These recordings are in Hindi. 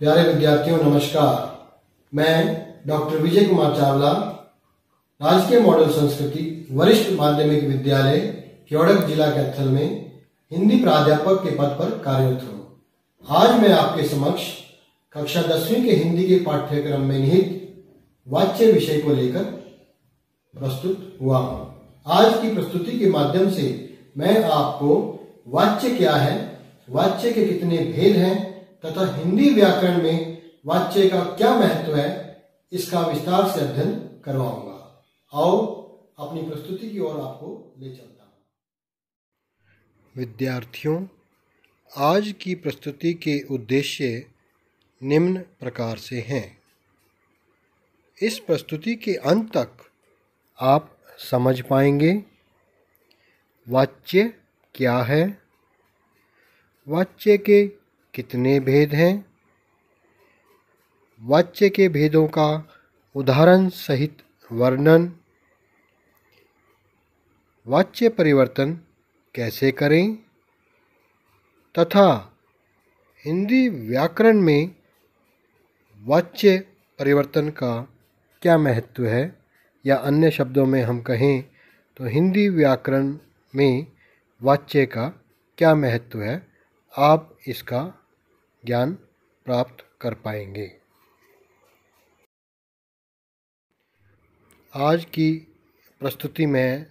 प्यारे विद्यार्थियों नमस्कार मैं डॉक्टर विजय कुमार चावला राजकीय मॉडल संस्कृति वरिष्ठ माध्यमिक विद्यालय केवड़क जिला कैथल में हिंदी प्राध्यापक के पद पर कार्यरत हूँ आज मैं आपके समक्ष कक्षा दसवीं के हिंदी के पाठ्यक्रम में निहित वाच्य विषय को लेकर प्रस्तुत हुआ हूँ आज की प्रस्तुति के माध्यम से मैं आपको वाच्य क्या है वाच्य के कितने भेद हैं तथा हिंदी व्याकरण में वाच्य का क्या महत्व है इसका विस्तार से अध्ययन करवाऊंगा आओ अपनी प्रस्तुति की ओर आपको ले चलता हूं विद्यार्थियों आज की प्रस्तुति के उद्देश्य निम्न प्रकार से हैं इस प्रस्तुति के अंत तक आप समझ पाएंगे वाच्य क्या है वाच्य के कितने भेद हैं वाच्य के भेदों का उदाहरण सहित वर्णन वाच्य परिवर्तन कैसे करें तथा हिंदी व्याकरण में वाच्य परिवर्तन का क्या महत्व है या अन्य शब्दों में हम कहें तो हिंदी व्याकरण में वाच्य का क्या महत्व है आप इसका ज्ञान प्राप्त कर पाएंगे आज की प्रस्तुति में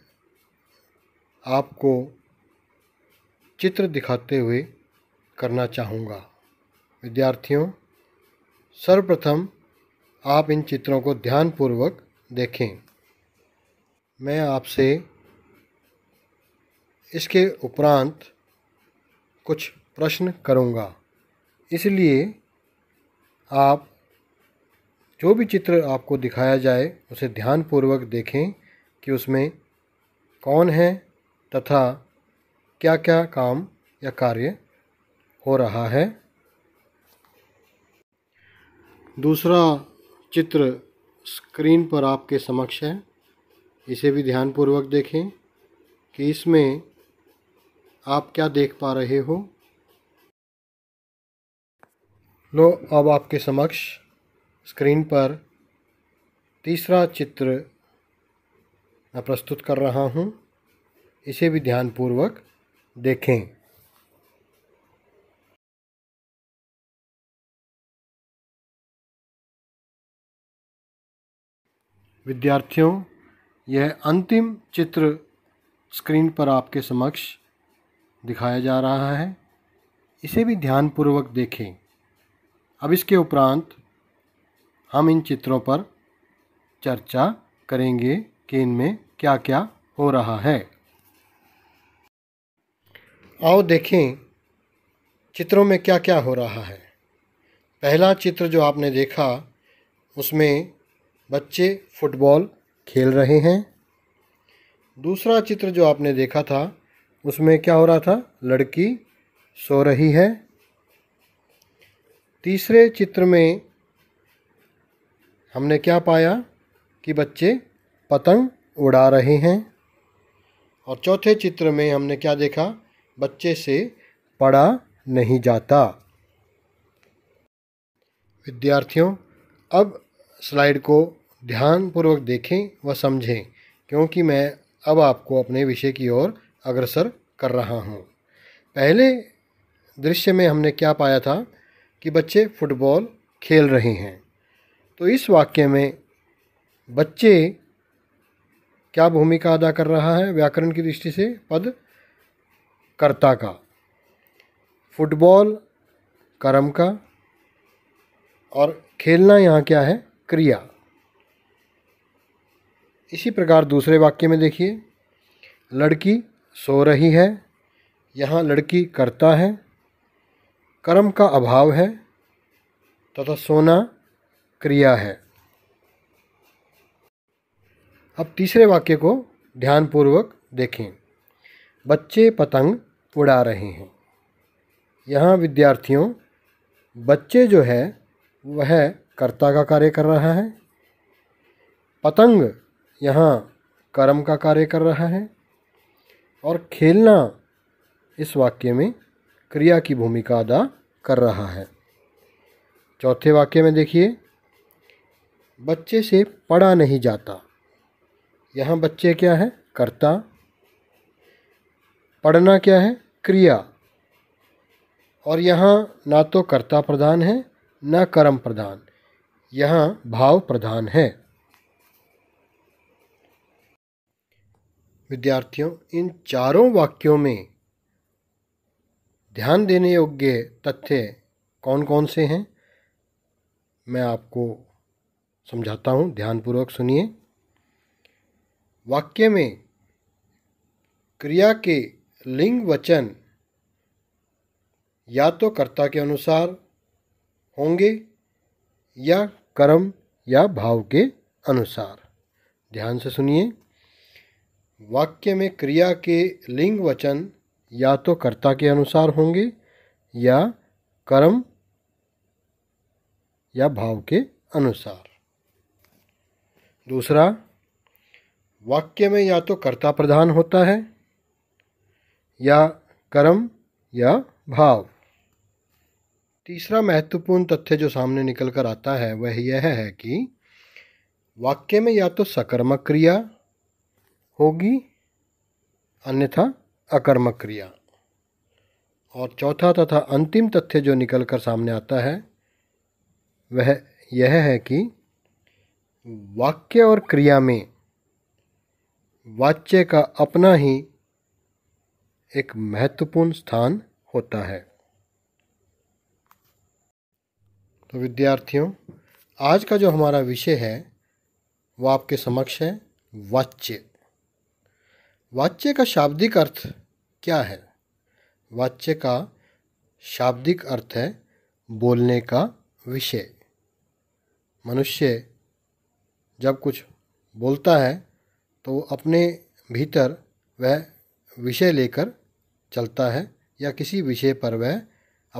आपको चित्र दिखाते हुए करना चाहूँगा विद्यार्थियों सर्वप्रथम आप इन चित्रों को ध्यानपूर्वक देखें मैं आपसे इसके उपरांत कुछ प्रश्न करूँगा इसलिए आप जो भी चित्र आपको दिखाया जाए उसे ध्यानपूर्वक देखें कि उसमें कौन है तथा क्या क्या काम या कार्य हो रहा है दूसरा चित्र स्क्रीन पर आपके समक्ष है इसे भी ध्यानपूर्वक देखें कि इसमें आप क्या देख पा रहे हो लो अब आपके समक्ष स्क्रीन पर तीसरा चित्र मैं प्रस्तुत कर रहा हूँ इसे भी ध्यानपूर्वक देखें विद्यार्थियों यह अंतिम चित्र स्क्रीन पर आपके समक्ष दिखाया जा रहा है इसे भी ध्यानपूर्वक देखें अब इसके उपरांत हम इन चित्रों पर चर्चा करेंगे कि इनमें क्या क्या हो रहा है आओ देखें चित्रों में क्या क्या हो रहा है पहला चित्र जो आपने देखा उसमें बच्चे फुटबॉल खेल रहे हैं दूसरा चित्र जो आपने देखा था उसमें क्या हो रहा था लड़की सो रही है तीसरे चित्र में हमने क्या पाया कि बच्चे पतंग उड़ा रहे हैं और चौथे चित्र में हमने क्या देखा बच्चे से पढ़ा नहीं जाता विद्यार्थियों अब स्लाइड को ध्यानपूर्वक देखें व समझें क्योंकि मैं अब आपको अपने विषय की ओर अग्रसर कर रहा हूँ पहले दृश्य में हमने क्या पाया था कि बच्चे फुटबॉल खेल रहे हैं तो इस वाक्य में बच्चे क्या भूमिका अदा कर रहा है व्याकरण की दृष्टि से पद कर्ता का फुटबॉल कर्म का और खेलना यहाँ क्या है क्रिया इसी प्रकार दूसरे वाक्य में देखिए लड़की सो रही है यहाँ लड़की करता है कर्म का अभाव है तथा सोना क्रिया है अब तीसरे वाक्य को ध्यानपूर्वक देखें बच्चे पतंग उड़ा रहे हैं यहाँ विद्यार्थियों बच्चे जो है वह कर्ता का कार्य कर रहा है पतंग यहाँ कर्म का कार्य कर रहा है और खेलना इस वाक्य में क्रिया की भूमिका अदा कर रहा है चौथे वाक्य में देखिए बच्चे से पढ़ा नहीं जाता यहाँ बच्चे क्या है कर्ता पढ़ना क्या है क्रिया और यहाँ ना तो कर्ता प्रधान है ना कर्म प्रधान यहाँ भाव प्रधान है विद्यार्थियों इन चारों वाक्यों में ध्यान देने योग्य तथ्य कौन कौन से हैं मैं आपको समझाता हूँ ध्यानपूर्वक सुनिए वाक्य में क्रिया के लिंग वचन या तो कर्ता के अनुसार होंगे या कर्म या भाव के अनुसार ध्यान से सुनिए वाक्य में क्रिया के लिंग वचन या तो कर्ता के अनुसार होंगे या कर्म या भाव के अनुसार दूसरा वाक्य में या तो कर्ता प्रधान होता है या कर्म या भाव तीसरा महत्वपूर्ण तथ्य जो सामने निकल कर आता है वह यह है कि वाक्य में या तो सकर्मक क्रिया होगी अन्यथा अकर्मक क्रिया और चौथा तथा अंतिम तथ्य जो निकल कर सामने आता है वह यह है कि वाक्य और क्रिया में वाच्य का अपना ही एक महत्वपूर्ण स्थान होता है तो विद्यार्थियों आज का जो हमारा विषय है वो आपके समक्ष है वाच्य वाच्य का शाब्दिक अर्थ क्या है वाच्य का शाब्दिक अर्थ है बोलने का विषय मनुष्य जब कुछ बोलता है तो वो अपने भीतर वह विषय लेकर चलता है या किसी विषय पर वह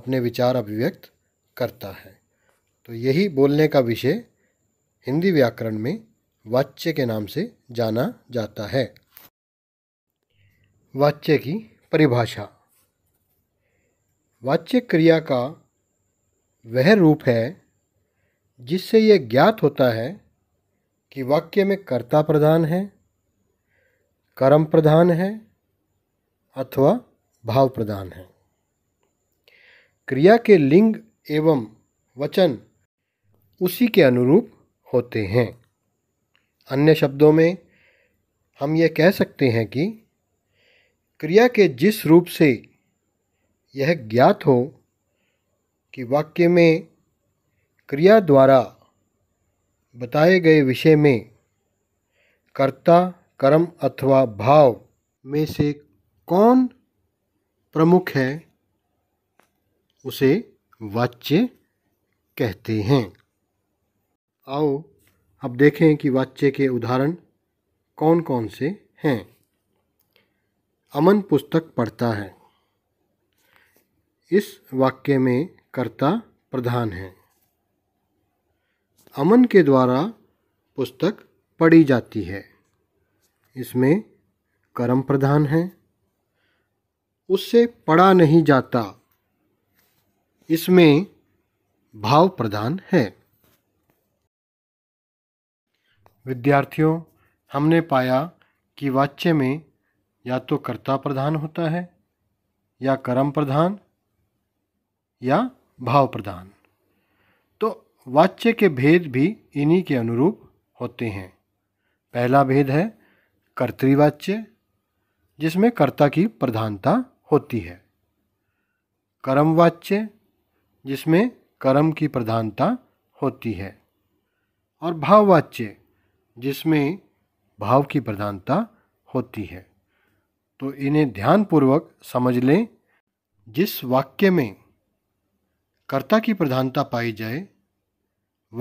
अपने विचार अभिव्यक्त करता है तो यही बोलने का विषय हिंदी व्याकरण में वाच्य के नाम से जाना जाता है वाच्य की परिभाषा वाच्य क्रिया का वह रूप है जिससे यह ज्ञात होता है कि वाक्य में कर्ता प्रधान है कर्म प्रधान है अथवा भाव प्रधान है क्रिया के लिंग एवं वचन उसी के अनुरूप होते हैं अन्य शब्दों में हम ये कह सकते हैं कि क्रिया के जिस रूप से यह ज्ञात हो कि वाक्य में क्रिया द्वारा बताए गए विषय में कर्ता कर्म अथवा भाव में से कौन प्रमुख है उसे वाच्य कहते हैं आओ अब देखें कि वाच्य के उदाहरण कौन कौन से हैं अमन पुस्तक पढ़ता है इस वाक्य में कर्ता प्रधान है अमन के द्वारा पुस्तक पढ़ी जाती है इसमें कर्म प्रधान है उससे पढ़ा नहीं जाता इसमें भाव प्रधान है विद्यार्थियों हमने पाया कि वाच्य में या तो कर्ता प्रधान होता है या कर्म प्रधान या भाव प्रधान तो वाच्य के भेद भी इन्हीं के अनुरूप होते हैं पहला भेद है कर्तृवाच्य जिसमें कर्ता की प्रधानता होती है कर्मवाच्य जिसमें कर्म की प्रधानता होती है और भाववाच्य जिसमें भाव की प्रधानता होती है तो इन्हें ध्यानपूर्वक समझ लें जिस वाक्य में कर्ता की प्रधानता पाई जाए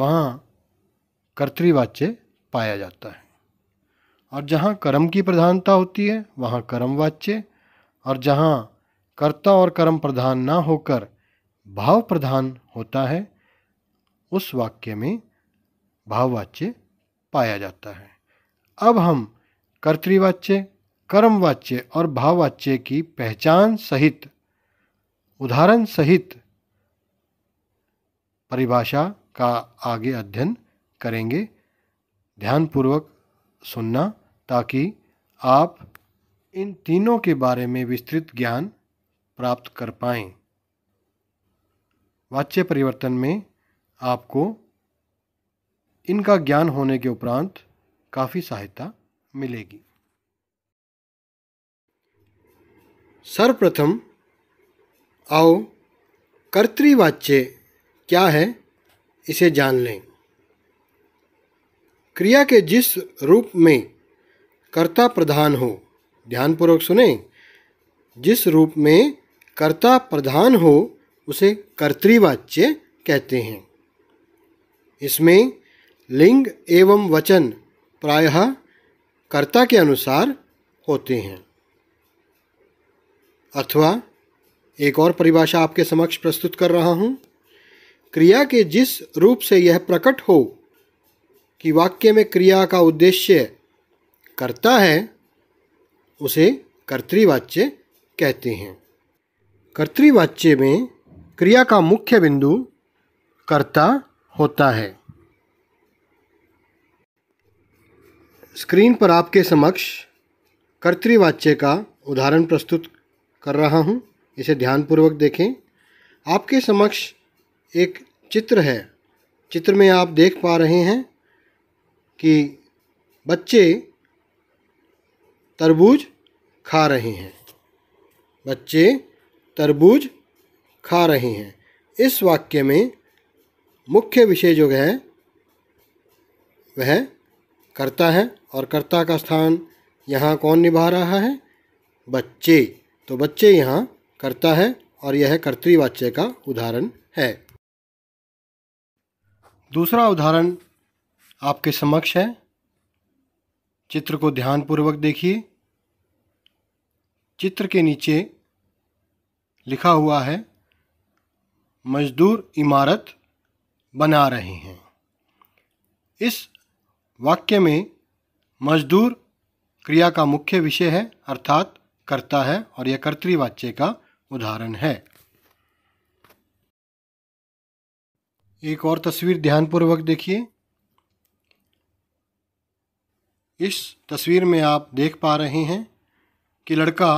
वहाँ कर्तृवाच्य पाया जाता है और जहाँ कर्म की प्रधानता होती है वहाँ कर्मवाच्य और जहाँ कर्ता और कर्म प्रधान ना होकर भाव प्रधान होता है उस वाक्य में भाववाच्य पाया जाता है अब हम कर्तृवाच्य कर्मवाच्य और भाववाच्य की पहचान सहित उदाहरण सहित परिभाषा का आगे अध्ययन करेंगे ध्यानपूर्वक सुनना ताकि आप इन तीनों के बारे में विस्तृत ज्ञान प्राप्त कर पाए वाच्य परिवर्तन में आपको इनका ज्ञान होने के उपरांत काफ़ी सहायता मिलेगी सर्वप्रथम आओ कर्तृवाच्य क्या है इसे जान लें क्रिया के जिस रूप में कर्ता प्रधान हो ध्यानपूर्वक सुने जिस रूप में कर्ता प्रधान हो उसे कर्तृवाच्य कहते हैं इसमें लिंग एवं वचन प्रायः कर्ता के अनुसार होते हैं अथवा एक और परिभाषा आपके समक्ष प्रस्तुत कर रहा हूँ क्रिया के जिस रूप से यह प्रकट हो कि वाक्य में क्रिया का उद्देश्य करता है उसे कर्तृवाच्य कहते हैं कर्तृवाच्य में क्रिया का मुख्य बिंदु कर्ता होता है स्क्रीन पर आपके समक्ष कर्तृवाच्य का उदाहरण प्रस्तुत कर रहा हूँ इसे ध्यानपूर्वक देखें आपके समक्ष एक चित्र है चित्र में आप देख पा रहे हैं कि बच्चे तरबूज खा रहे हैं बच्चे तरबूज खा रहे हैं इस वाक्य में मुख्य विषय जो है वह कर्ता है और कर्ता का स्थान यहाँ कौन निभा रहा है बच्चे तो बच्चे यहाँ करता है और यह कर्तृवाच्य का उदाहरण है दूसरा उदाहरण आपके समक्ष है चित्र को ध्यानपूर्वक देखिए चित्र के नीचे लिखा हुआ है मजदूर इमारत बना रहे हैं इस वाक्य में मजदूर क्रिया का मुख्य विषय है अर्थात करता है और यह कर्तृवाच्य का उदाहरण है एक और तस्वीर ध्यानपूर्वक देखिए इस तस्वीर में आप देख पा रहे हैं कि लड़का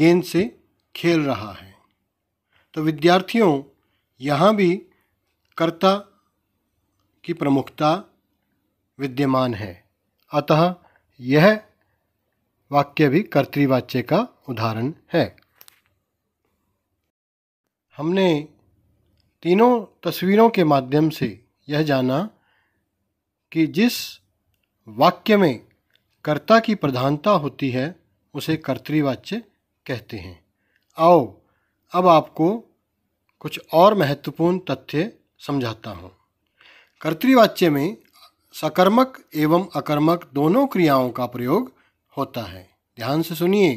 गेंद से खेल रहा है तो विद्यार्थियों यहाँ भी कर्ता की प्रमुखता विद्यमान है अतः यह वाक्य भी कर्तृवाच्य का उदाहरण है हमने तीनों तस्वीरों के माध्यम से यह जाना कि जिस वाक्य में कर्ता की प्रधानता होती है उसे कर्तृवाच्य कहते हैं आओ अब आपको कुछ और महत्वपूर्ण तथ्य समझाता हूँ कर्तृवाच्य में सकर्मक एवं अकर्मक दोनों क्रियाओं का प्रयोग होता है ध्यान से सुनिए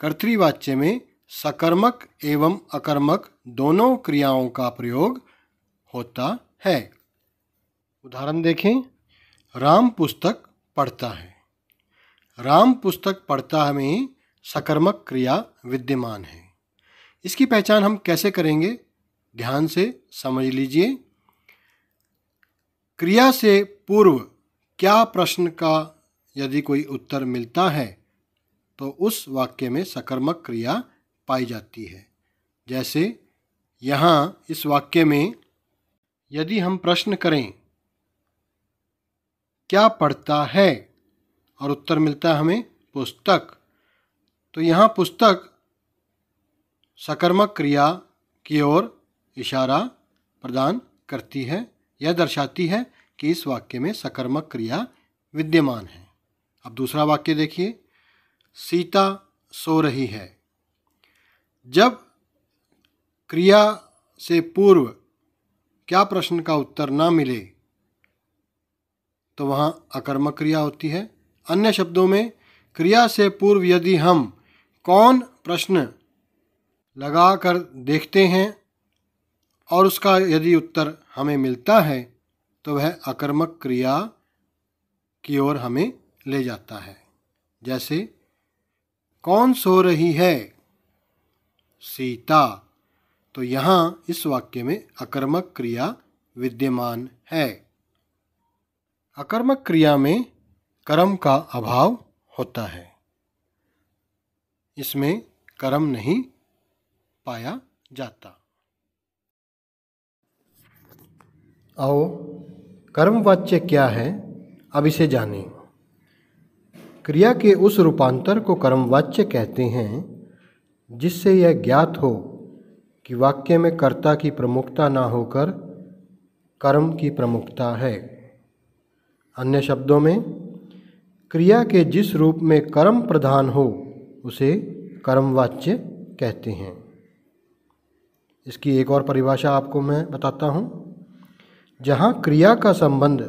कर्तृवाच्य में सकर्मक एवं अकर्मक दोनों क्रियाओं का प्रयोग होता है उदाहरण देखें राम पुस्तक पढ़ता है राम पुस्तक पढ़ता में सकर्मक क्रिया विद्यमान है इसकी पहचान हम कैसे करेंगे ध्यान से समझ लीजिए क्रिया से पूर्व क्या प्रश्न का यदि कोई उत्तर मिलता है तो उस वाक्य में सकर्मक क्रिया पाई जाती है जैसे यहाँ इस वाक्य में यदि हम प्रश्न करें क्या पढ़ता है और उत्तर मिलता है हमें पुस्तक तो यहाँ पुस्तक सकर्मक क्रिया की ओर इशारा प्रदान करती है यह दर्शाती है कि इस वाक्य में सकर्मक क्रिया विद्यमान है अब दूसरा वाक्य देखिए सीता सो रही है जब क्रिया से पूर्व क्या प्रश्न का उत्तर ना मिले तो वहाँ अकर्मक क्रिया होती है अन्य शब्दों में क्रिया से पूर्व यदि हम कौन प्रश्न लगा कर देखते हैं और उसका यदि उत्तर हमें मिलता है तो वह अकर्मक क्रिया की ओर हमें ले जाता है जैसे कौन सो रही है सीता तो यहाँ इस वाक्य में अकर्मक क्रिया विद्यमान है अकर्मक क्रिया में कर्म का अभाव होता है इसमें कर्म नहीं पाया जाता आओ कर्मवाच्य क्या है अब इसे जानें क्रिया के उस रूपांतर को कर्मवाच्य कहते हैं जिससे यह ज्ञात हो कि वाक्य में कर्ता की प्रमुखता ना होकर कर्म की प्रमुखता है अन्य शब्दों में क्रिया के जिस रूप में कर्म प्रधान हो उसे कर्मवाच्य कहते हैं इसकी एक और परिभाषा आपको मैं बताता हूँ जहाँ क्रिया का संबंध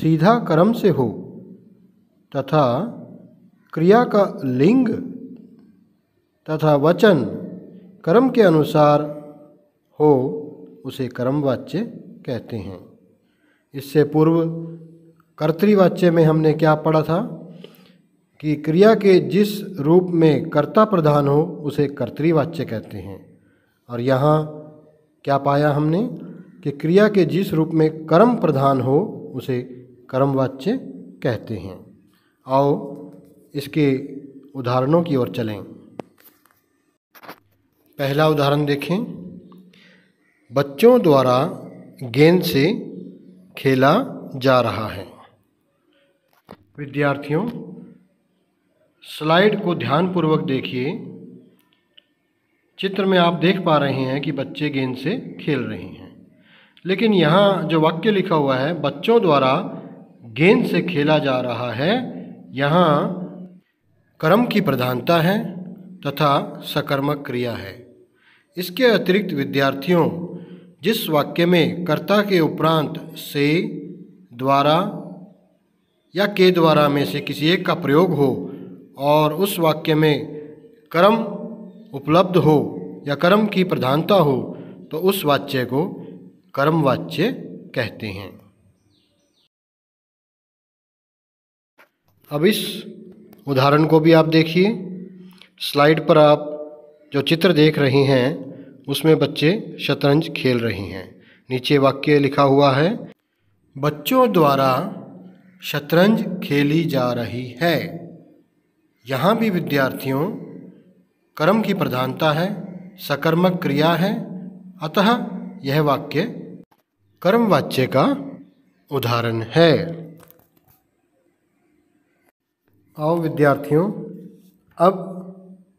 सीधा कर्म से हो तथा क्रिया का लिंग तथा वचन कर्म के अनुसार हो उसे कर्मवाच्य कहते हैं इससे पूर्व कर्तृवाच्य में हमने क्या पढ़ा था कि क्रिया के जिस रूप में कर्ता प्रधान हो उसे कर्तृवाच्य कहते हैं और यहाँ क्या पाया हमने कि क्रिया के जिस रूप में कर्म प्रधान हो उसे कर्मवाच्य कहते हैं आओ इसके उदाहरणों की ओर चलें पहला उदाहरण देखें बच्चों द्वारा गेंद से खेला जा रहा है विद्यार्थियों स्लाइड को ध्यानपूर्वक देखिए चित्र में आप देख पा रहे हैं कि बच्चे गेंद से खेल रहे हैं लेकिन यहाँ जो वाक्य लिखा हुआ है बच्चों द्वारा गेंद से खेला जा रहा है यहाँ कर्म की प्रधानता है तथा सकर्मक क्रिया है इसके अतिरिक्त विद्यार्थियों जिस वाक्य में कर्ता के उपरांत से द्वारा या के द्वारा में से किसी एक का प्रयोग हो और उस वाक्य में कर्म उपलब्ध हो या कर्म की प्रधानता हो तो उस वाच्य को कर्मवाच्य कहते हैं अब इस उदाहरण को भी आप देखिए स्लाइड पर आप जो चित्र देख रहे हैं उसमें बच्चे शतरंज खेल रहे हैं नीचे वाक्य लिखा हुआ है बच्चों द्वारा शतरंज खेली जा रही है यहाँ भी विद्यार्थियों कर्म की प्रधानता है सकर्मक क्रिया है अतः यह वाक्य कर्मवाच्य का उदाहरण है आओ विद्यार्थियों अब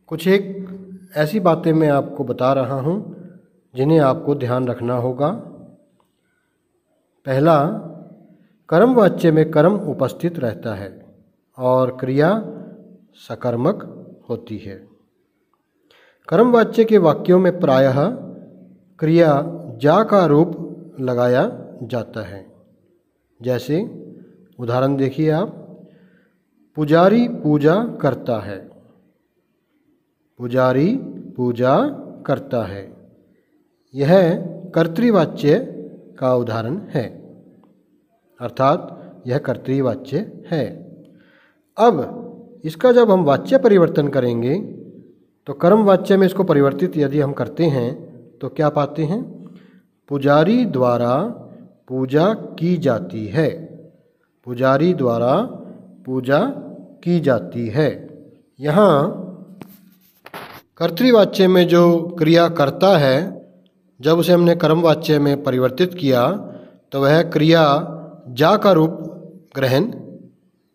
कुछ एक ऐसी बातें मैं आपको बता रहा हूँ जिन्हें आपको ध्यान रखना होगा पहला कर्म वाच्य में कर्म उपस्थित रहता है और क्रिया सकर्मक होती है कर्म वाच्य के वाक्यों में प्रायः क्रिया जा का रूप लगाया जाता है जैसे उदाहरण देखिए आप पुजारी पूजा करता है पुजारी पूजा करता है यह कर्तृवाच्य का उदाहरण है अर्थात यह कर्तृवाच्य है अब इसका जब हम वाच्य परिवर्तन करेंगे तो कर्म वाच्य में इसको परिवर्तित यदि हम करते हैं तो क्या पाते हैं पुजारी द्वारा पूजा की जाती है पुजारी द्वारा पूजा की जाती है यहाँ कर्तृवाच्य में जो क्रिया करता है जब उसे हमने कर्मवाच्य में परिवर्तित किया तो वह क्रिया जा का रूप ग्रहण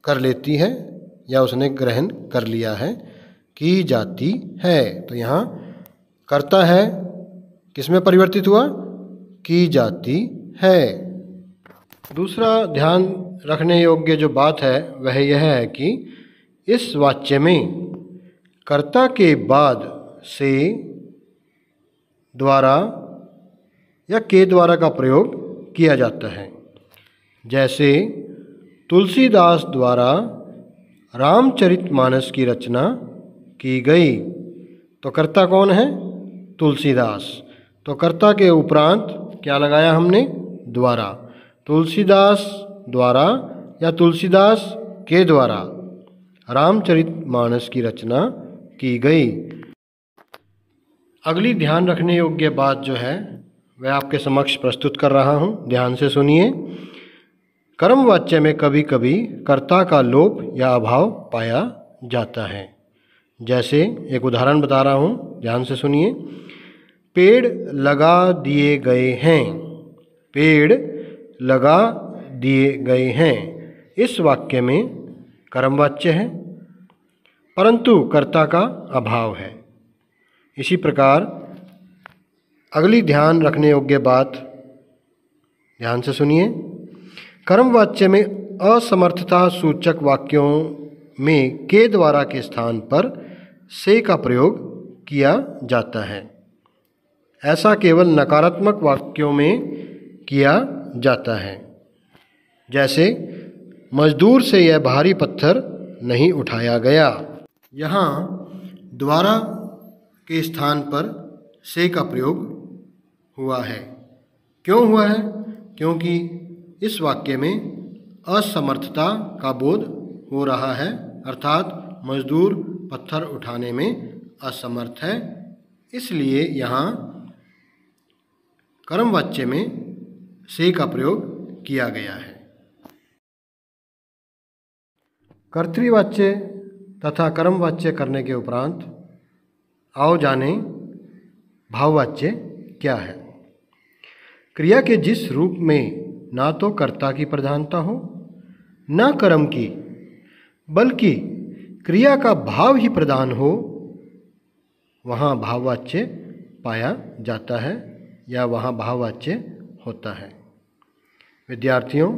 कर लेती है या उसने ग्रहण कर लिया है की जाती है तो यहाँ करता है किस में परिवर्तित हुआ की जाती है दूसरा ध्यान रखने योग्य जो बात है वह यह है कि इस वाच्य में कर्ता के बाद से द्वारा या के द्वारा का प्रयोग किया जाता है जैसे तुलसीदास द्वारा रामचरितमानस की रचना की गई तो कर्ता कौन है तुलसीदास तो कर्ता के उपरांत क्या लगाया हमने द्वारा तुलसीदास द्वारा या तुलसीदास के द्वारा रामचरित मानस की रचना की गई अगली ध्यान रखने योग्य बात जो है मैं आपके समक्ष प्रस्तुत कर रहा हूँ ध्यान से सुनिए कर्म वाच्य में कभी कभी कर्ता का लोप या अभाव पाया जाता है जैसे एक उदाहरण बता रहा हूँ ध्यान से सुनिए पेड़ लगा दिए गए हैं पेड़ लगा दिए गए हैं इस वाक्य में कर्मवाच्य है परंतु कर्ता का अभाव है इसी प्रकार अगली ध्यान रखने योग्य बात ध्यान से सुनिए कर्मवाच्य में असमर्थता सूचक वाक्यों में के द्वारा के स्थान पर से का प्रयोग किया जाता है ऐसा केवल नकारात्मक वाक्यों में किया जाता है जैसे मजदूर से यह भारी पत्थर नहीं उठाया गया यहाँ द्वारा के स्थान पर से का प्रयोग हुआ है क्यों हुआ है क्योंकि इस वाक्य में असमर्थता का बोध हो रहा है अर्थात मजदूर पत्थर उठाने में असमर्थ है इसलिए यहाँ कर्मवाच्य में से का प्रयोग किया गया है कर्तृवाच्य तथा कर्मवाच्य करने के उपरांत आओ जाने भाववाच्य क्या है क्रिया के जिस रूप में ना तो कर्ता की प्रधानता हो ना कर्म की बल्कि क्रिया का भाव ही प्रधान हो वहाँ भाववाच्य पाया जाता है या वहाँ भाववाच्य होता है विद्यार्थियों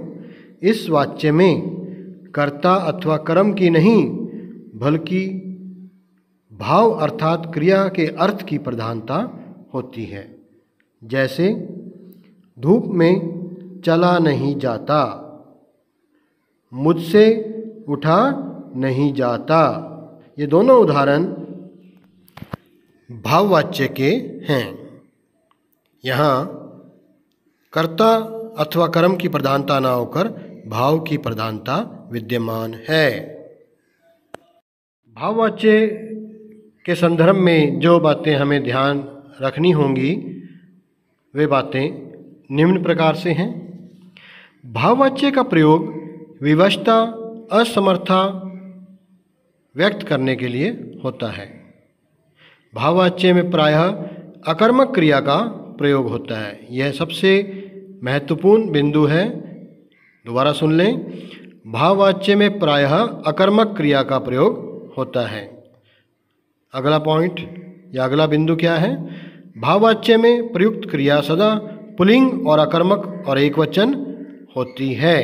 इस वाच्य में कर्ता अथवा कर्म की नहीं बल्कि भाव अर्थात क्रिया के अर्थ की प्रधानता होती है जैसे धूप में चला नहीं जाता मुझसे उठा नहीं जाता ये दोनों उदाहरण भाववाच्य के हैं यहाँ कर्ता अथवा कर्म की प्रधानता ना होकर भाव की प्रधानता विद्यमान है भाववाच्य के संदर्भ में जो बातें हमें ध्यान रखनी होंगी वे बातें निम्न प्रकार से हैं भाववाच्य का प्रयोग विवशता असमर्था व्यक्त करने के लिए होता है भाववाच्य में प्रायः अकर्मक क्रिया का प्रयोग होता है यह सबसे महत्वपूर्ण बिंदु है दोबारा सुन लें भाववाच्य में प्रायः अकर्मक क्रिया का प्रयोग होता है अगला पॉइंट या अगला बिंदु क्या है भाववाच्य में प्रयुक्त क्रिया सदा पुलिंग और अकर्मक और एक वचन होती है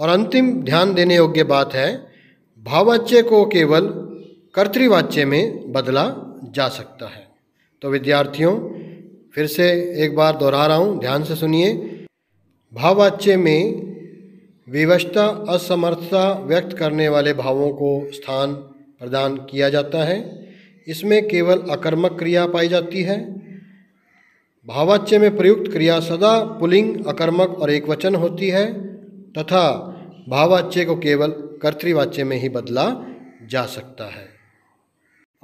और अंतिम ध्यान देने योग्य बात है भाववाच्य को केवल कर्तृवाच्य में बदला जा सकता है तो विद्यार्थियों फिर से एक बार दोहरा रहा हूँ ध्यान से सुनिए भाववाच्य में विवशता असमर्थता व्यक्त करने वाले भावों को स्थान प्रदान किया जाता है इसमें केवल अकर्मक क्रिया पाई जाती है भावाच्य में प्रयुक्त क्रिया सदा पुलिंग अकर्मक और एकवचन होती है तथा भावाच्य को केवल कर्तृवाच्य में ही बदला जा सकता है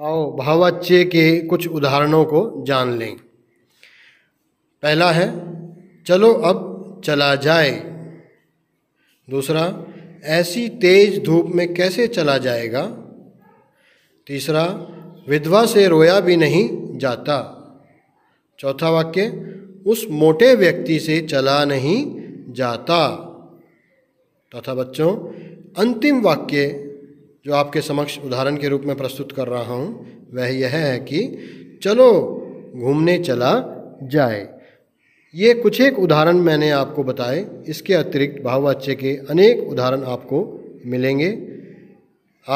आओ भावाच्य के कुछ उदाहरणों को जान लें पहला है चलो अब चला जाए दूसरा ऐसी तेज धूप में कैसे चला जाएगा तीसरा विधवा से रोया भी नहीं जाता चौथा वाक्य उस मोटे व्यक्ति से चला नहीं जाता तथा बच्चों अंतिम वाक्य जो आपके समक्ष उदाहरण के रूप में प्रस्तुत कर रहा हूँ वह यह है कि चलो घूमने चला जाए ये कुछ एक उदाहरण मैंने आपको बताए इसके अतिरिक्त भाववाच्य के अनेक उदाहरण आपको मिलेंगे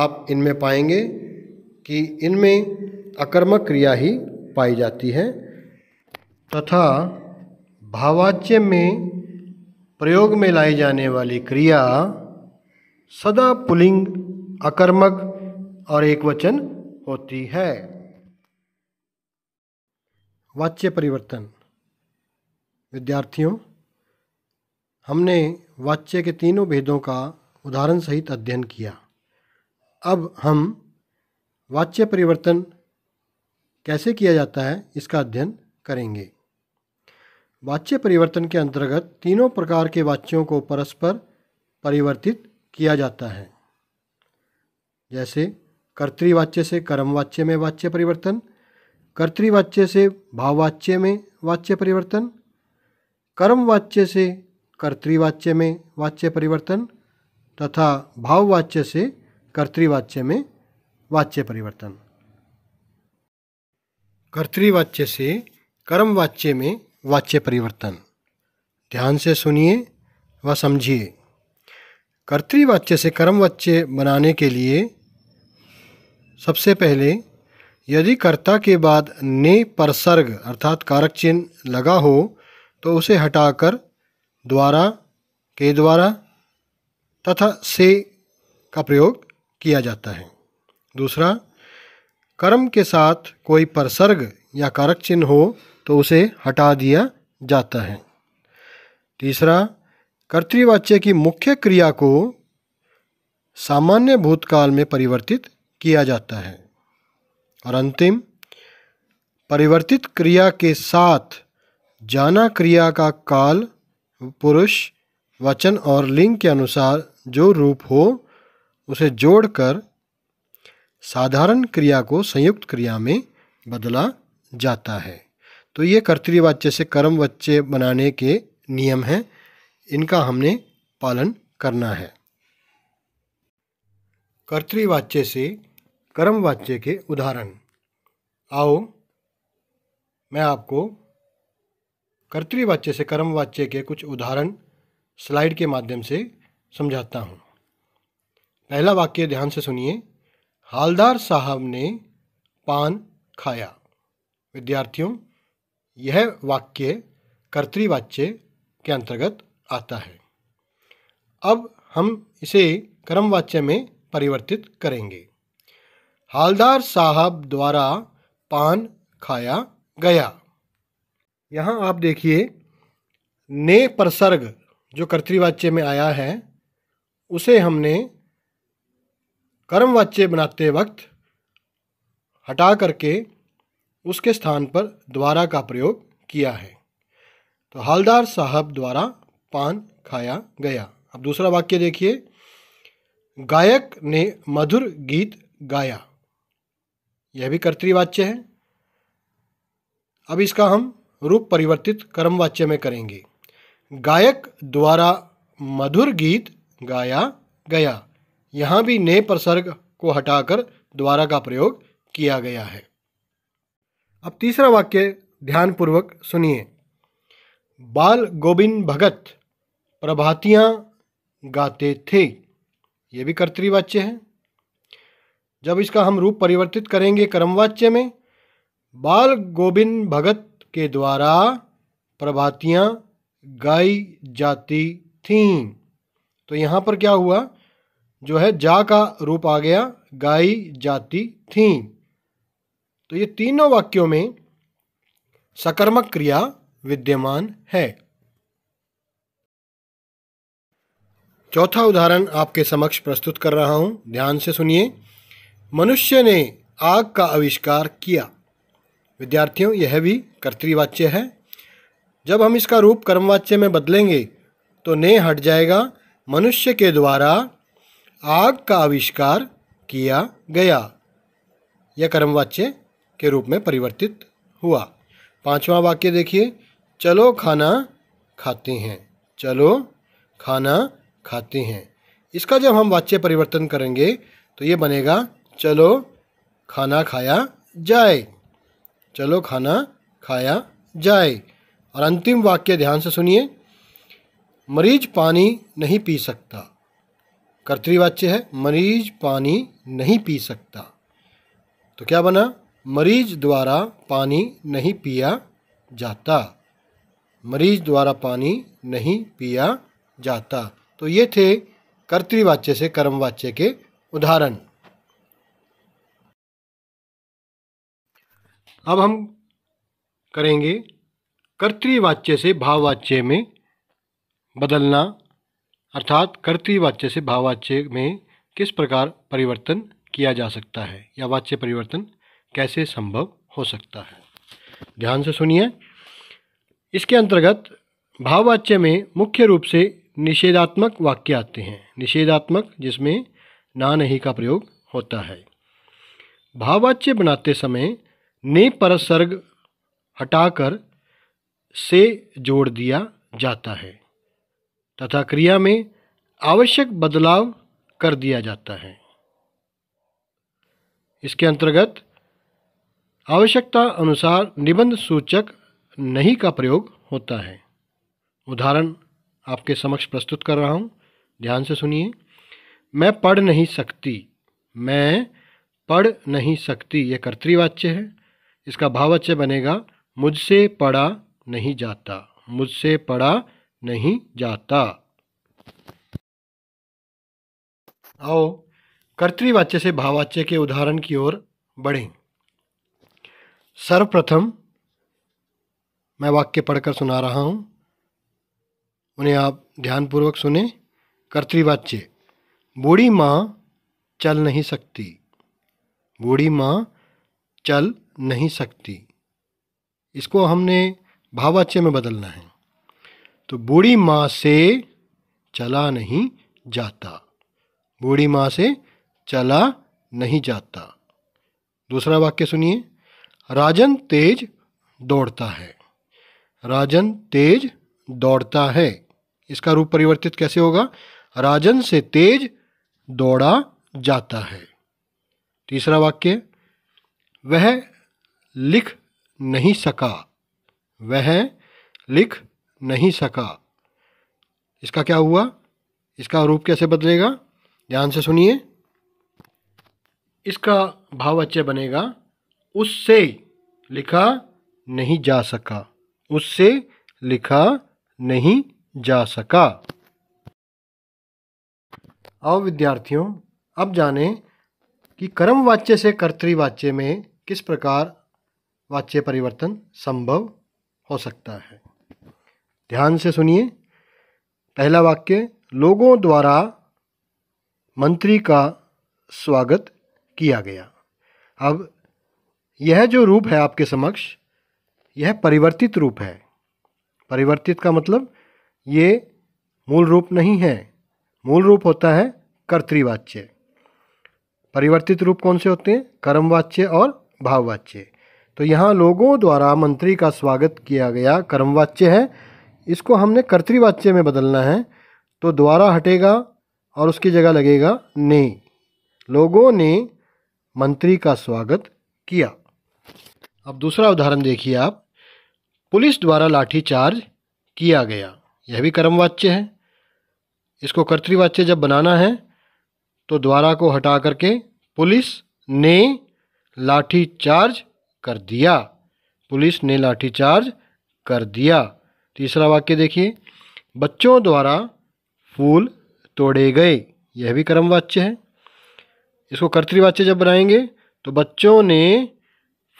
आप इनमें पाएंगे कि इनमें अकर्मक क्रिया ही पाई जाती है तथा भावाच्य में प्रयोग में लाई जाने वाली क्रिया सदा पुलिंग अकर्मक और एक वचन होती है वाच्य परिवर्तन विद्यार्थियों हमने वाच्य के तीनों भेदों का उदाहरण सहित अध्ययन किया अब हम वाच्य परिवर्तन कैसे किया जाता है इसका अध्ययन करेंगे वाच्य परिवर्तन के अंतर्गत तीनों प्रकार के वाच्यों को परस्पर परिवर्तित किया जाता है जैसे कर्तृवाच्य से कर्मवाच्य में वाच्य परिवर्तन कर्तृवाच्य से भाववाच्य में वाच्य परिवर्तन कर्मवाच्य से कर्तृवाच्य में वाच्य परिवर्तन तथा भाववाच्य से कर्तृवाच्य में वाच्य परिवर्तन कर्तृवाच्य से कर्मवाच्य में वाच्य परिवर्तन ध्यान से सुनिए व समझिए कर्तृवाच्य से कर्मवाच्य बनाने के लिए सबसे पहले यदि कर्ता के बाद ने परसर्ग अर्थात कारक चिन्ह लगा हो तो उसे हटाकर द्वारा के द्वारा तथा से का प्रयोग किया जाता है दूसरा कर्म के साथ कोई परसर्ग या कारक चिन्ह हो तो उसे हटा दिया जाता है तीसरा कर्तृवाच्य की मुख्य क्रिया को सामान्य भूतकाल में परिवर्तित किया जाता है और अंतिम परिवर्तित क्रिया के साथ जाना क्रिया का काल पुरुष वचन और लिंग के अनुसार जो रूप हो उसे जोड़कर साधारण क्रिया को संयुक्त क्रिया में बदला जाता है तो ये कर्तृवाच्य से कर्म वाच्य बनाने के नियम हैं इनका हमने पालन करना है कर्तृवाच्य से कर्मवाच्य के उदाहरण आओ मैं आपको कर्तृवाच्य से कर्मवाच्य के कुछ उदाहरण स्लाइड के माध्यम से समझाता हूँ पहला वाक्य ध्यान से सुनिए हालदार साहब ने पान खाया विद्यार्थियों यह वाक्य कर्तृवाच्य के अंतर्गत आता है अब हम इसे कर्मवाच्य में परिवर्तित करेंगे हालदार साहब द्वारा पान खाया गया यहाँ आप देखिए ने प्रसर्ग जो कर्तृवाच्य में आया है उसे हमने कर्मवाच्य बनाते वक्त हटा करके उसके स्थान पर द्वारा का प्रयोग किया है तो हालदार साहब द्वारा पान खाया गया अब दूसरा वाक्य देखिए गायक ने मधुर गीत गाया यह भी कर्तृवाच्य है अब इसका हम रूप परिवर्तित कर्मवाच्य में करेंगे गायक द्वारा मधुर गीत गाया गया यहाँ भी ने प्रसर्ग को हटाकर द्वारा का प्रयोग किया गया है अब तीसरा वाक्य ध्यानपूर्वक सुनिए बाल गोविंद भगत प्रभातियाँ गाते थे ये भी कर्तृवाच्य है जब इसका हम रूप परिवर्तित करेंगे कर्मवाच्य में बाल गोविंद भगत के द्वारा प्रभातियाँ गाई जाती थीं तो यहाँ पर क्या हुआ जो है जा का रूप आ गया गाई जाती थीं तो ये तीनों वाक्यों में सकर्मक क्रिया विद्यमान है चौथा उदाहरण आपके समक्ष प्रस्तुत कर रहा हूं ध्यान से सुनिए मनुष्य ने आग का आविष्कार किया विद्यार्थियों यह भी कर्तृवाच्य है जब हम इसका रूप कर्मवाच्य में बदलेंगे तो ने हट जाएगा मनुष्य के द्वारा आग का आविष्कार किया गया यह कर्मवाच्य के रूप में परिवर्तित हुआ पांचवा वाक्य देखिए चलो खाना खाते हैं चलो खाना खाते हैं इसका जब हम वाच्य परिवर्तन करेंगे तो ये बनेगा चलो खाना खाया जाए चलो खाना खाया जाए और अंतिम वाक्य ध्यान से सुनिए मरीज पानी नहीं पी सकता कर्तृवाच्य है मरीज पानी नहीं पी सकता तो क्या बना मरीज द्वारा पानी नहीं पिया जाता मरीज द्वारा पानी नहीं पिया जाता तो ये थे कर्तृवाच्य से कर्मवाच्य के उदाहरण अब हम करेंगे कर्तृवाच्य से भाववाच्य में बदलना अर्थात कर्तृवाच्य से भाववाच्य में किस प्रकार परिवर्तन किया जा सकता है या वाच्य परिवर्तन कैसे संभव हो सकता है ध्यान से सुनिए इसके अंतर्गत भाववाच्य में मुख्य रूप से निषेधात्मक वाक्य आते हैं निषेधात्मक जिसमें ना नहीं का प्रयोग होता है भाववाच्य बनाते समय ने परसर्ग हटाकर से जोड़ दिया जाता है तथा क्रिया में आवश्यक बदलाव कर दिया जाता है इसके अंतर्गत आवश्यकता अनुसार निबंध सूचक नहीं का प्रयोग होता है उदाहरण आपके समक्ष प्रस्तुत कर रहा हूँ ध्यान से सुनिए मैं पढ़ नहीं सकती मैं पढ़ नहीं सकती यह कर्तृवाच्य है इसका भावाच्य बनेगा मुझसे पढ़ा नहीं जाता मुझसे पढ़ा नहीं जाता आओ कर्तृवाच्य से भावाच्य के उदाहरण की ओर बढ़ें सर्वप्रथम मैं वाक्य पढ़कर सुना रहा हूँ उन्हें आप ध्यानपूर्वक सुने कर्तृवाच्य बूढ़ी माँ चल नहीं सकती बूढ़ी माँ चल नहीं सकती इसको हमने भावाच्य में बदलना है तो बूढ़ी माँ से चला नहीं जाता बूढ़ी माँ से चला नहीं जाता दूसरा वाक्य सुनिए राजन तेज दौड़ता है राजन तेज दौड़ता है इसका रूप परिवर्तित कैसे होगा राजन से तेज दौड़ा जाता है तीसरा वाक्य वह लिख नहीं सका वह लिख नहीं सका इसका क्या हुआ इसका रूप कैसे बदलेगा ध्यान से सुनिए इसका भाव अच्छे बनेगा उससे लिखा नहीं जा सका उससे लिखा नहीं जा सका आओ विद्यार्थियों अब जाने कि कर्मवाच्य से कर्तृवाच्य में किस प्रकार वाच्य परिवर्तन संभव हो सकता है ध्यान से सुनिए पहला वाक्य लोगों द्वारा मंत्री का स्वागत किया गया अब यह जो रूप है आपके समक्ष यह परिवर्तित रूप है परिवर्तित का मतलब ये मूल रूप नहीं है मूल रूप होता है कर्तृवाच्य परिवर्तित रूप कौन से होते हैं कर्मवाच्य और भाववाच्य तो यहाँ लोगों द्वारा मंत्री का स्वागत किया गया कर्मवाच्य है इसको हमने कर्तृवाच्य में बदलना है तो द्वारा हटेगा और उसकी जगह लगेगा ने लोगों ने मंत्री का स्वागत किया अब दूसरा उदाहरण देखिए आप पुलिस द्वारा लाठीचार्ज किया गया यह भी कर्मवाच्य है इसको कर्तृवाच्य जब बनाना है तो द्वारा को हटा करके पुलिस ने लाठीचार्ज कर दिया पुलिस ने लाठीचार्ज कर दिया तीसरा वाक्य देखिए बच्चों द्वारा फूल तोड़े गए यह भी कर्मवाच्य है इसको कर्तृवाच्य जब बनाएंगे तो बच्चों ने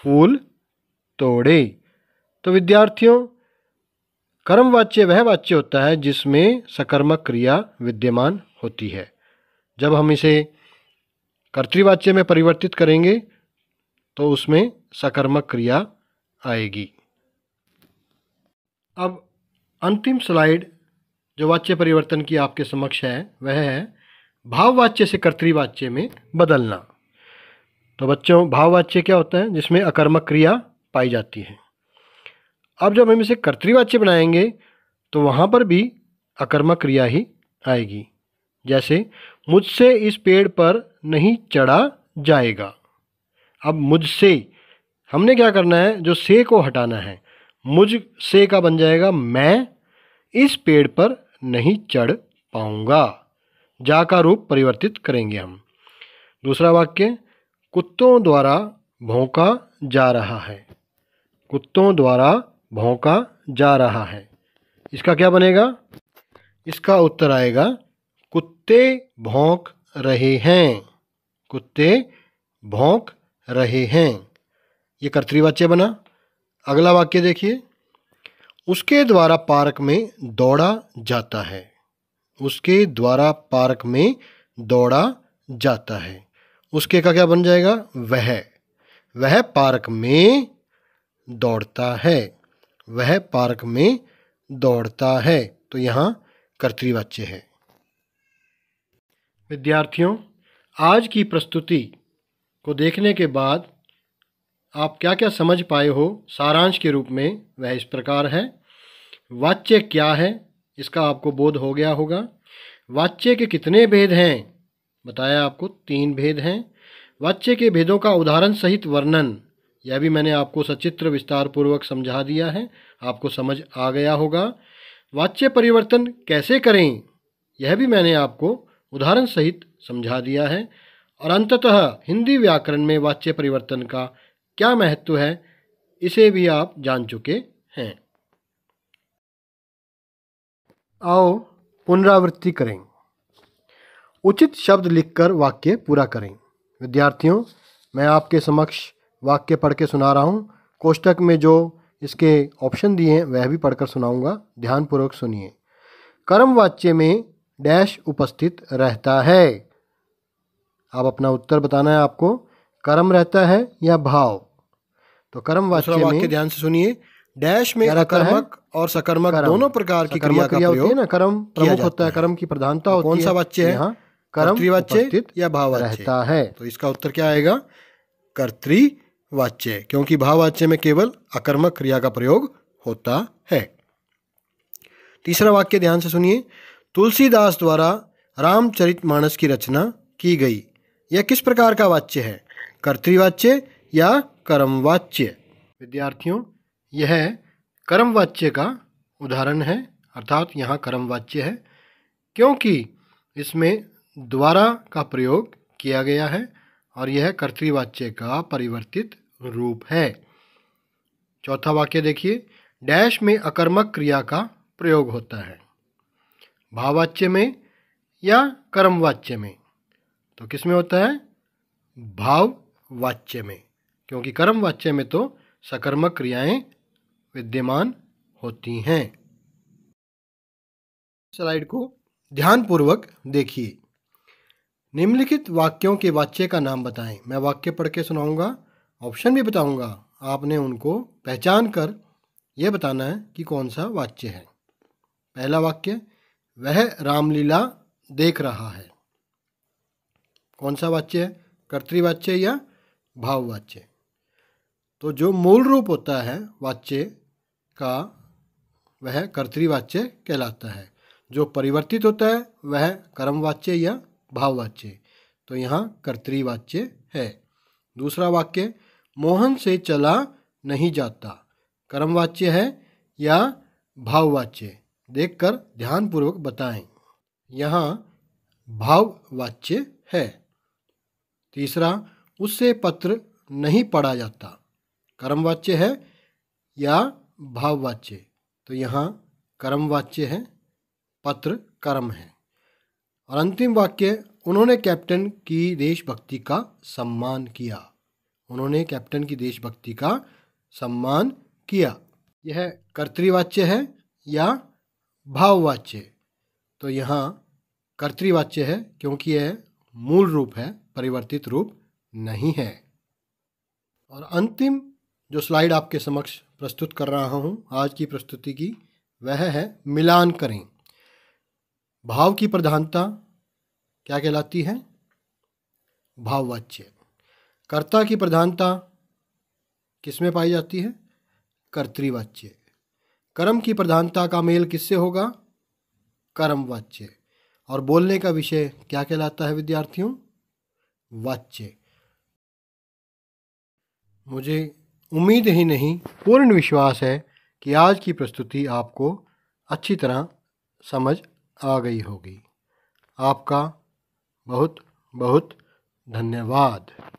फूल तोड़े तो विद्यार्थियों कर्मवाच्य वह वाच्य होता है जिसमें सकर्मक क्रिया विद्यमान होती है जब हम इसे कर्तृवाच्य में परिवर्तित करेंगे तो उसमें सकर्मक क्रिया आएगी अब अंतिम स्लाइड जो वाच्य परिवर्तन की आपके समक्ष है वह है भाववाच्य से कर्तृवाच्य में बदलना तो बच्चों भाववाच्य क्या होता है जिसमें अकर्मक क्रिया पाई जाती है अब जब हम इसे कर्तृवाच्य बनाएंगे तो वहाँ पर भी अकर्मक क्रिया ही आएगी जैसे मुझसे इस पेड़ पर नहीं चढ़ा जाएगा अब मुझसे हमने क्या करना है जो से को हटाना है मुझ से का बन जाएगा मैं इस पेड़ पर नहीं चढ़ पाऊंगा जा का रूप परिवर्तित करेंगे हम दूसरा वाक्य कुत्तों द्वारा भौंका जा रहा है कुत्तों द्वारा भौंका जा रहा है इसका क्या बनेगा इसका उत्तर आएगा कुत्ते भौंक रहे हैं कुत्ते भौंक रहे हैं ये कर्तवाच्य बना अगला वाक्य देखिए उसके द्वारा पार्क में दौड़ा जाता है उसके द्वारा पार्क में दौड़ा जाता है उसके का क्या बन जाएगा वह वह पार्क में दौड़ता है वह पार्क में दौड़ता है तो यहाँ कर्तवाच्य है विद्यार्थियों आज की प्रस्तुति को देखने के बाद आप क्या क्या समझ पाए हो सारांश के रूप में वह इस प्रकार है वाच्य क्या है इसका आपको बोध हो गया होगा वाच्य के कितने भेद हैं बताया आपको तीन भेद हैं वाच्य के भेदों का उदाहरण सहित वर्णन यह भी मैंने आपको सचित्र विस्तार पूर्वक समझा दिया है आपको समझ आ गया होगा वाच्य परिवर्तन कैसे करें यह भी मैंने आपको उदाहरण सहित समझा दिया है और अंततः हिंदी व्याकरण में वाच्य परिवर्तन का क्या महत्व है इसे भी आप जान चुके हैं आओ पुनरावृत्ति करें उचित शब्द लिखकर वाक्य पूरा करें विद्यार्थियों मैं आपके समक्ष वाक्य पढ़ के सुना रहा हूँ कोष्टक में जो इसके ऑप्शन दिए हैं वह भी पढ़कर सुनाऊंगा ध्यानपूर्वक सुनिए कर्मवाच्य में डैश उपस्थित रहता है आप अपना उत्तर बताना है आपको कर्म रहता है या भाव तो कर्म वाक्य में ध्यान से सुनिए डैश में अकर्मक और सकर्मक दोनों प्रकार की क्रिया क्रिया होती है ना कर्म प्रमुख होता है कर्म की प्रधानता तो होती है कौन सा वाच्य है कर्म वाच्य या भाव रहता है तो इसका उत्तर क्या आएगा कर्तृवाच्य क्योंकि भाववाच्य में केवल अकर्मक क्रिया का प्रयोग होता है तीसरा वाक्य ध्यान से सुनिए तुलसीदास द्वारा रामचरित मानस की रचना की गई यह किस प्रकार का वाच्य है कर्तृवाच्य या कर्मवाच्य विद्यार्थियों यह कर्मवाच्य का उदाहरण है अर्थात यहाँ कर्मवाच्य है क्योंकि इसमें द्वारा का प्रयोग किया गया है और यह कर्तृवाच्य का परिवर्तित रूप है चौथा वाक्य देखिए डैश में अकर्मक क्रिया का प्रयोग होता है भाववाच्य में या कर्मवाच्य में तो किस में होता है भाव वाच्य में क्योंकि कर्म वाच्य में तो सकर्मक क्रियाएं विद्यमान होती हैं स्लाइड को ध्यानपूर्वक देखिए निम्नलिखित वाक्यों के वाच्य का नाम बताएं मैं वाक्य पढ़ के सुनाऊंगा ऑप्शन भी बताऊंगा आपने उनको पहचान कर यह बताना है कि कौन सा वाच्य है पहला वाक्य वह रामलीला देख रहा है कौन सा वाच्य है कर्तृवाच्य या भाववाच्य तो जो मूल रूप होता है वाच्य का वह कर्तृवाच्य कहलाता है जो परिवर्तित होता है वह कर्मवाच्य या भाववाच्य तो यहाँ कर्तृवाच्य है दूसरा वाक्य मोहन से चला नहीं जाता कर्मवाच्य है या भाववाच्य देखकर ध्यानपूर्वक बताएं यहाँ भाववाच्य है तीसरा उससे पत्र नहीं पढ़ा जाता कर्मवाच्य है या भाववाच्य तो यहाँ कर्मवाच्य है पत्र कर्म है और अंतिम वाक्य उन्होंने कैप्टन की देशभक्ति का सम्मान किया उन्होंने कैप्टन की देशभक्ति का सम्मान किया यह कर्तृवाच्य है या भाववाच्य तो यहाँ कर्तृवाच्य है क्योंकि यह मूल रूप है परिवर्तित रूप नहीं है और अंतिम जो स्लाइड आपके समक्ष प्रस्तुत कर रहा हूँ आज की प्रस्तुति की वह है मिलान करें भाव की प्रधानता क्या कहलाती है भाववाच्य कर्ता की प्रधानता किसमें पाई जाती है कर्तृवाच्य कर्म की प्रधानता का मेल किससे होगा कर्मवाच्य और बोलने का विषय क्या कहलाता है विद्यार्थियों वाच्य मुझे उम्मीद ही नहीं पूर्ण विश्वास है कि आज की प्रस्तुति आपको अच्छी तरह समझ आ गई होगी आपका बहुत बहुत धन्यवाद